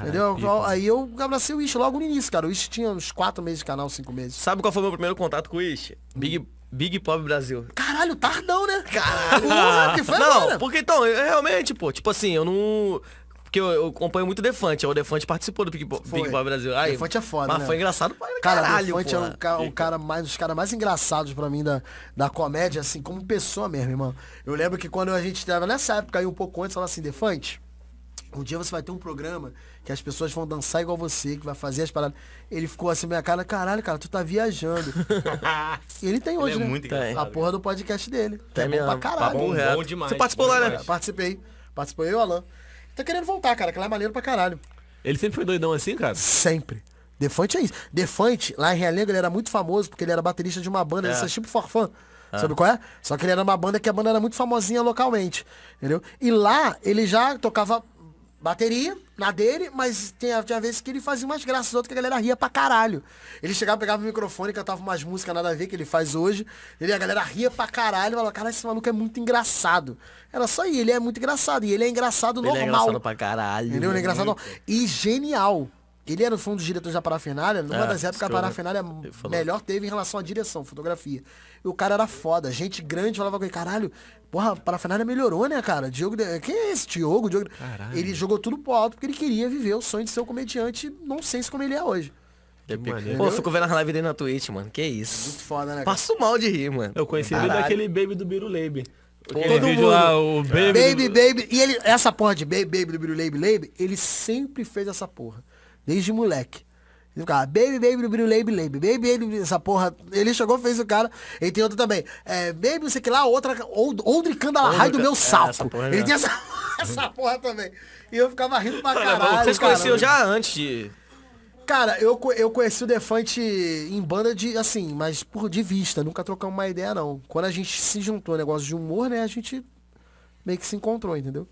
entendeu? Pico. Então, aí eu abracei o Ish logo no início, cara. O Ish tinha uns quatro meses de canal, cinco meses. Sabe qual foi o meu primeiro contato com o Ish? Big Big Pop Brasil. Caralho, tardão, né? Caralho. que foi não, agora? porque então, eu, realmente, pô, tipo assim, eu não... Porque eu, eu acompanho muito o Defante. É, o Defante participou do Big, pop Big Brasil. Aí, Defante é foda, Mas né? foi engraçado pra cara, caralho, Defante é o, ca cara mais, os caras mais engraçados pra mim da, da comédia, assim, como pessoa mesmo, irmão. Eu lembro que quando a gente tava nessa época aí um pouco antes, falava assim, Defante, um dia você vai ter um programa que as pessoas vão dançar igual você, que vai fazer as paradas. Ele ficou assim, minha cara, caralho, cara, tu tá viajando. ele tem hoje, ele é né? muito engraçado, A porra do podcast dele. Tem é bom pra tá caralho. Bom, bom demais. Você participou lá, né? demais. né? Participei. participou eu e o Alan. Tá querendo voltar, cara, que lá é maneiro pra caralho. Ele sempre foi doidão assim, cara? Sempre. Defante é isso. Defante, lá em Realengo, ele era muito famoso porque ele era baterista de uma banda, é. é tipo forfã. Ah. Sabe qual é? Só que ele era uma banda que a banda era muito famosinha localmente. Entendeu? E lá ele já tocava bateria, na dele, mas tinha, tinha vezes que ele fazia umas graças, outras que a galera ria pra caralho. Ele chegava, pegava o microfone, cantava umas músicas nada a ver que ele faz hoje. Ele, a galera ria pra caralho, falava, cara, esse maluco é muito engraçado. Era só ele, ele é muito engraçado. E ele é engraçado ele é normal. Ele é engraçado pra caralho. Entendeu? Ele é engraçado normal. E genial. Ele era, um dos diretores da Parafernália, numa é, das épocas a Parafernália melhor teve em relação à direção, fotografia. E o cara era foda, gente grande falava com ele, caralho, porra, a Parafernália melhorou, né, cara? Diogo, quem é esse Diogo? Diogo... Ele jogou tudo pro alto porque ele queria viver o sonho de ser um comediante não sei se como ele é hoje. É que Pô, fico vendo a live dele na Twitch, mano. Que isso. Muito foda, né? Cara? Passo mal de rir, mano. Eu conheci Caralho. ele daquele baby do Biruleibe. Todo mundo. Lá, o baby, baby, do... baby. E ele, essa porra de baby, baby do Biruleibe, Leibe, ele sempre fez essa porra desde moleque. Ele ficava, baby, baby, baby, baby, baby, baby, baby, essa porra. Ele chegou, fez o cara. Ele tem outra também. É, baby, não sei que lá, outra, outro candalarrai do meu é, saco. É, ele é. essa, essa porra também. E eu ficava rindo pra caralho. Vocês conheciam já antes de... Cara, eu, eu conheci o Defante em banda de, assim, mas por de vista, nunca trocamos uma ideia, não. Quando a gente se juntou negócio de humor, né, a gente meio que se encontrou, entendeu?